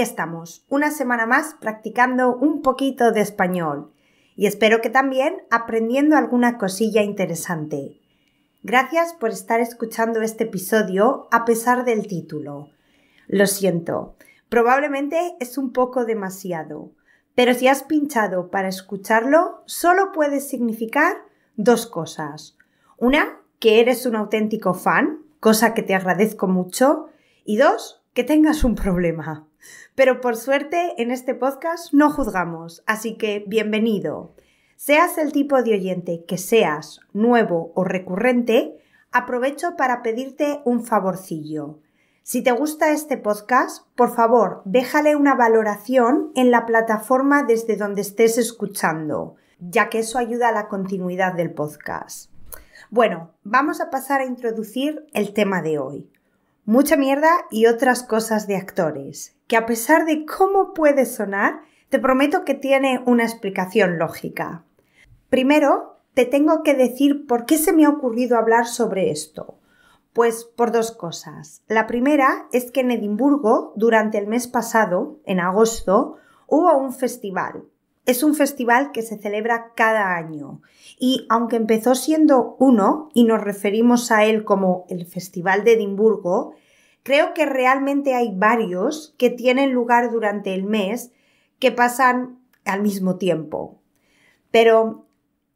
estamos, una semana más practicando un poquito de español y espero que también aprendiendo alguna cosilla interesante. Gracias por estar escuchando este episodio a pesar del título. Lo siento, probablemente es un poco demasiado, pero si has pinchado para escucharlo, solo puede significar dos cosas. Una, que eres un auténtico fan, cosa que te agradezco mucho, y dos, que tengas un problema. Pero por suerte en este podcast no juzgamos, así que bienvenido. Seas el tipo de oyente que seas, nuevo o recurrente, aprovecho para pedirte un favorcillo. Si te gusta este podcast, por favor, déjale una valoración en la plataforma desde donde estés escuchando, ya que eso ayuda a la continuidad del podcast. Bueno, vamos a pasar a introducir el tema de hoy. Mucha mierda y otras cosas de actores que a pesar de cómo puede sonar, te prometo que tiene una explicación lógica. Primero, te tengo que decir por qué se me ha ocurrido hablar sobre esto. Pues por dos cosas. La primera es que en Edimburgo, durante el mes pasado, en agosto, hubo un festival. Es un festival que se celebra cada año y aunque empezó siendo uno y nos referimos a él como el Festival de Edimburgo, Creo que realmente hay varios que tienen lugar durante el mes que pasan al mismo tiempo. Pero,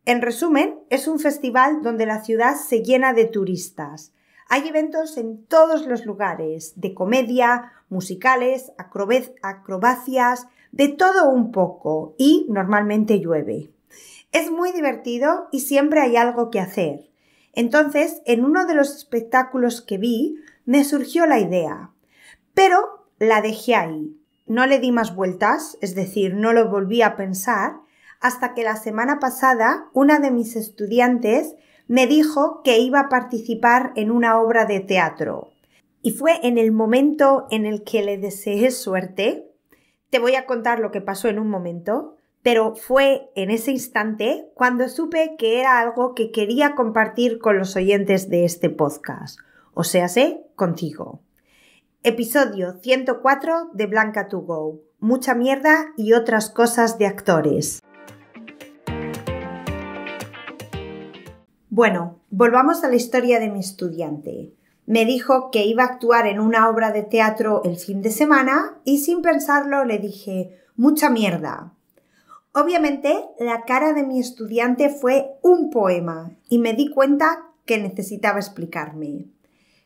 en resumen, es un festival donde la ciudad se llena de turistas. Hay eventos en todos los lugares, de comedia, musicales, acrobacias, de todo un poco, y normalmente llueve. Es muy divertido y siempre hay algo que hacer. Entonces, en uno de los espectáculos que vi, me surgió la idea, pero la dejé ahí. No le di más vueltas, es decir, no lo volví a pensar, hasta que la semana pasada una de mis estudiantes me dijo que iba a participar en una obra de teatro. Y fue en el momento en el que le deseé suerte. Te voy a contar lo que pasó en un momento, pero fue en ese instante cuando supe que era algo que quería compartir con los oyentes de este podcast o sea, sé contigo. Episodio 104 de Blanca to Go. Mucha mierda y otras cosas de actores. Bueno, volvamos a la historia de mi estudiante. Me dijo que iba a actuar en una obra de teatro el fin de semana y sin pensarlo le dije, mucha mierda. Obviamente, la cara de mi estudiante fue un poema y me di cuenta que necesitaba explicarme.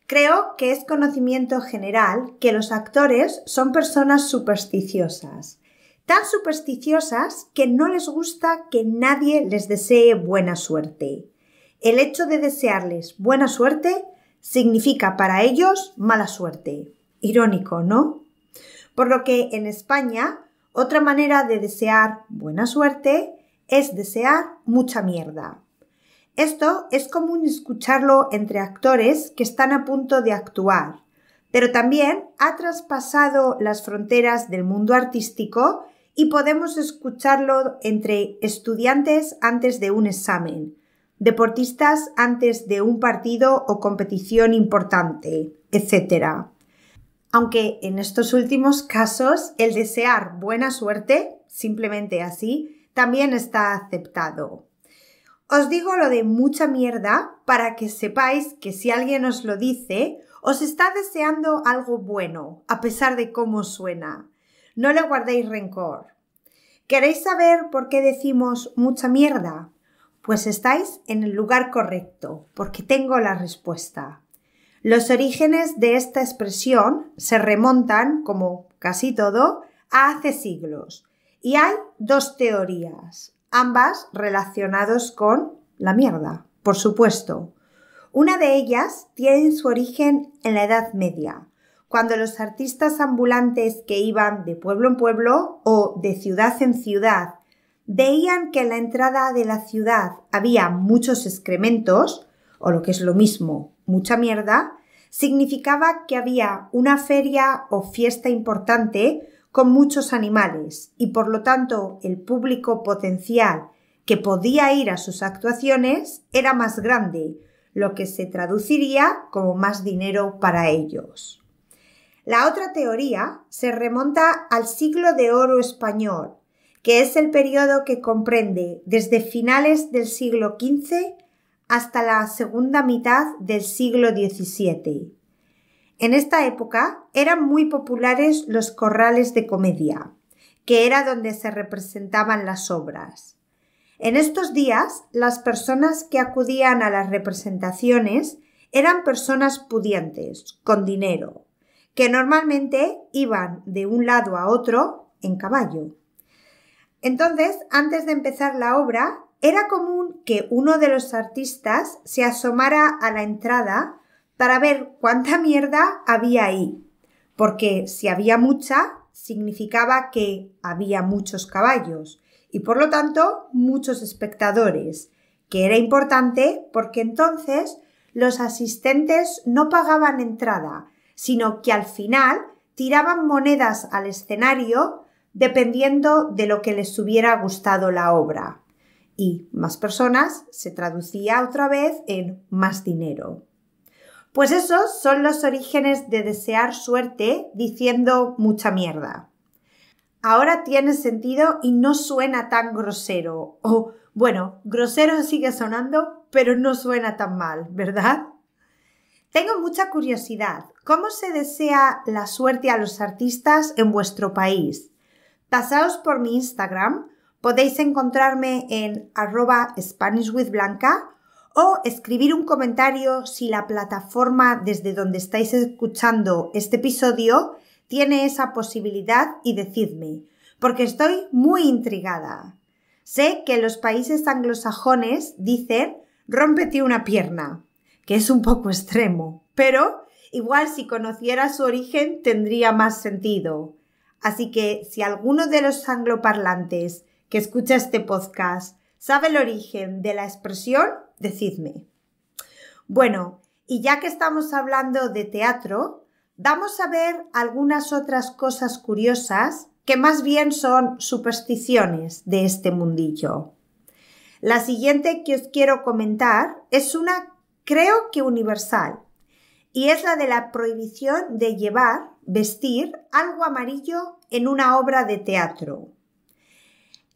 Creo que es conocimiento general que los actores son personas supersticiosas, tan supersticiosas que no les gusta que nadie les desee buena suerte. El hecho de desearles buena suerte significa para ellos mala suerte. Irónico, ¿no? Por lo que en España, otra manera de desear buena suerte es desear mucha mierda. Esto es común escucharlo entre actores que están a punto de actuar, pero también ha traspasado las fronteras del mundo artístico y podemos escucharlo entre estudiantes antes de un examen, deportistas antes de un partido o competición importante, etc. Aunque en estos últimos casos el desear buena suerte, simplemente así, también está aceptado. Os digo lo de mucha mierda para que sepáis que si alguien os lo dice, os está deseando algo bueno, a pesar de cómo suena. No le guardéis rencor. ¿Queréis saber por qué decimos mucha mierda? Pues estáis en el lugar correcto, porque tengo la respuesta. Los orígenes de esta expresión se remontan, como casi todo, a hace siglos. Y hay dos teorías ambas relacionados con la mierda, por supuesto. Una de ellas tiene su origen en la Edad Media, cuando los artistas ambulantes que iban de pueblo en pueblo o de ciudad en ciudad veían que en la entrada de la ciudad había muchos excrementos, o lo que es lo mismo, mucha mierda, significaba que había una feria o fiesta importante con muchos animales y por lo tanto el público potencial que podía ir a sus actuaciones era más grande, lo que se traduciría como más dinero para ellos. La otra teoría se remonta al siglo de oro español, que es el periodo que comprende desde finales del siglo XV hasta la segunda mitad del siglo XVII. En esta época eran muy populares los corrales de comedia, que era donde se representaban las obras. En estos días, las personas que acudían a las representaciones eran personas pudientes, con dinero, que normalmente iban de un lado a otro en caballo. Entonces, antes de empezar la obra, era común que uno de los artistas se asomara a la entrada para ver cuánta mierda había ahí, porque si había mucha, significaba que había muchos caballos y por lo tanto muchos espectadores, que era importante porque entonces los asistentes no pagaban entrada, sino que al final tiraban monedas al escenario dependiendo de lo que les hubiera gustado la obra. Y más personas se traducía otra vez en más dinero. Pues esos son los orígenes de desear suerte diciendo mucha mierda. Ahora tiene sentido y no suena tan grosero. O bueno, grosero sigue sonando, pero no suena tan mal, ¿verdad? Tengo mucha curiosidad. ¿Cómo se desea la suerte a los artistas en vuestro país? Pasaos por mi Instagram. Podéis encontrarme en arroba Spanish o escribir un comentario si la plataforma desde donde estáis escuchando este episodio tiene esa posibilidad y decidme, porque estoy muy intrigada. Sé que los países anglosajones dicen rómpete una pierna, que es un poco extremo, pero igual si conociera su origen tendría más sentido. Así que si alguno de los angloparlantes que escucha este podcast sabe el origen de la expresión, decidme. Bueno, y ya que estamos hablando de teatro, vamos a ver algunas otras cosas curiosas que más bien son supersticiones de este mundillo. La siguiente que os quiero comentar es una, creo que universal, y es la de la prohibición de llevar, vestir algo amarillo en una obra de teatro.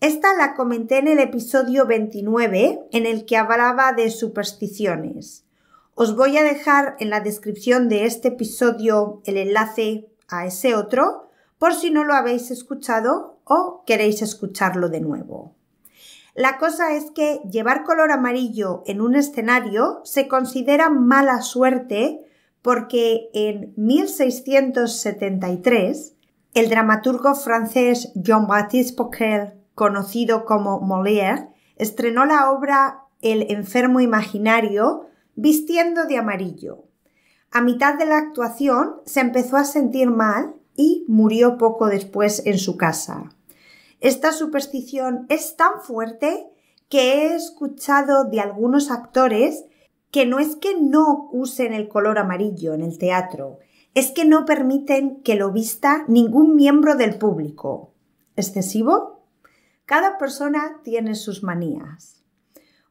Esta la comenté en el episodio 29 en el que hablaba de supersticiones. Os voy a dejar en la descripción de este episodio el enlace a ese otro por si no lo habéis escuchado o queréis escucharlo de nuevo. La cosa es que llevar color amarillo en un escenario se considera mala suerte porque en 1673 el dramaturgo francés Jean-Baptiste Poquel conocido como Molière, estrenó la obra El enfermo imaginario vistiendo de amarillo. A mitad de la actuación se empezó a sentir mal y murió poco después en su casa. Esta superstición es tan fuerte que he escuchado de algunos actores que no es que no usen el color amarillo en el teatro, es que no permiten que lo vista ningún miembro del público. ¿Excesivo? Cada persona tiene sus manías.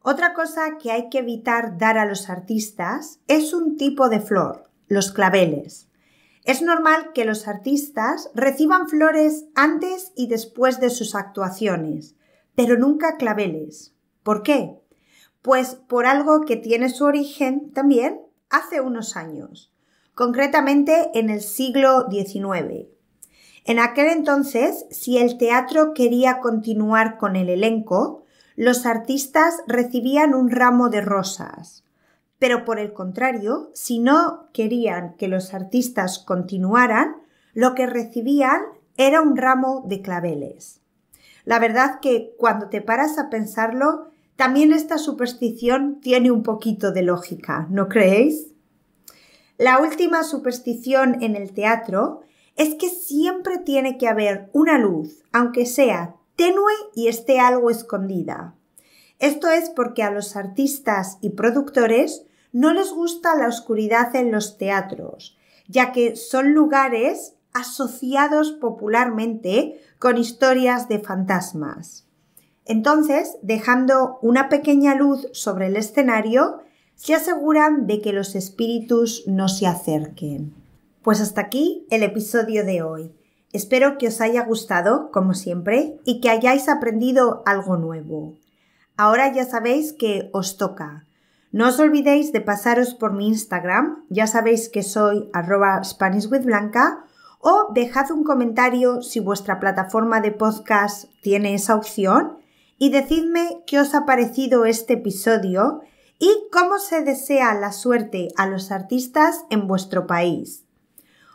Otra cosa que hay que evitar dar a los artistas es un tipo de flor, los claveles. Es normal que los artistas reciban flores antes y después de sus actuaciones, pero nunca claveles. ¿Por qué? Pues por algo que tiene su origen también hace unos años, concretamente en el siglo XIX. En aquel entonces, si el teatro quería continuar con el elenco, los artistas recibían un ramo de rosas. Pero por el contrario, si no querían que los artistas continuaran, lo que recibían era un ramo de claveles. La verdad que cuando te paras a pensarlo, también esta superstición tiene un poquito de lógica, ¿no creéis? La última superstición en el teatro es que siempre tiene que haber una luz, aunque sea tenue y esté algo escondida. Esto es porque a los artistas y productores no les gusta la oscuridad en los teatros, ya que son lugares asociados popularmente con historias de fantasmas. Entonces, dejando una pequeña luz sobre el escenario, se aseguran de que los espíritus no se acerquen. Pues hasta aquí el episodio de hoy. Espero que os haya gustado, como siempre, y que hayáis aprendido algo nuevo. Ahora ya sabéis que os toca. No os olvidéis de pasaros por mi Instagram, ya sabéis que soy arroba SpanishWithBlanca, o dejad un comentario si vuestra plataforma de podcast tiene esa opción y decidme qué os ha parecido este episodio y cómo se desea la suerte a los artistas en vuestro país.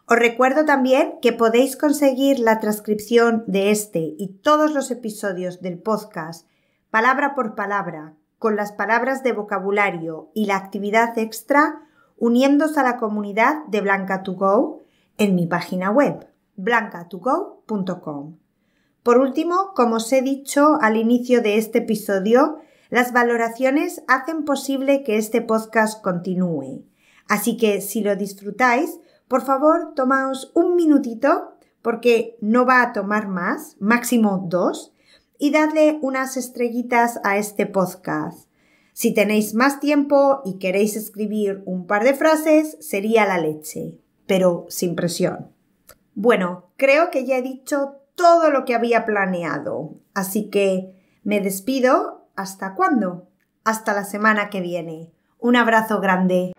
Os recuerdo también que podéis conseguir la transcripción de este y todos los episodios del podcast palabra por palabra, con las palabras de vocabulario y la actividad extra, uniéndose a la comunidad de Blanca2Go en mi página web, blancatogo.com. Por último, como os he dicho al inicio de este episodio, las valoraciones hacen posible que este podcast continúe. Así que si lo disfrutáis, por favor, tomaos un minutito porque no va a tomar más, máximo dos, y dadle unas estrellitas a este podcast. Si tenéis más tiempo y queréis escribir un par de frases, sería la leche, pero sin presión. Bueno, creo que ya he dicho todo lo que había planeado, así que me despido. ¿Hasta cuándo? Hasta la semana que viene. Un abrazo grande.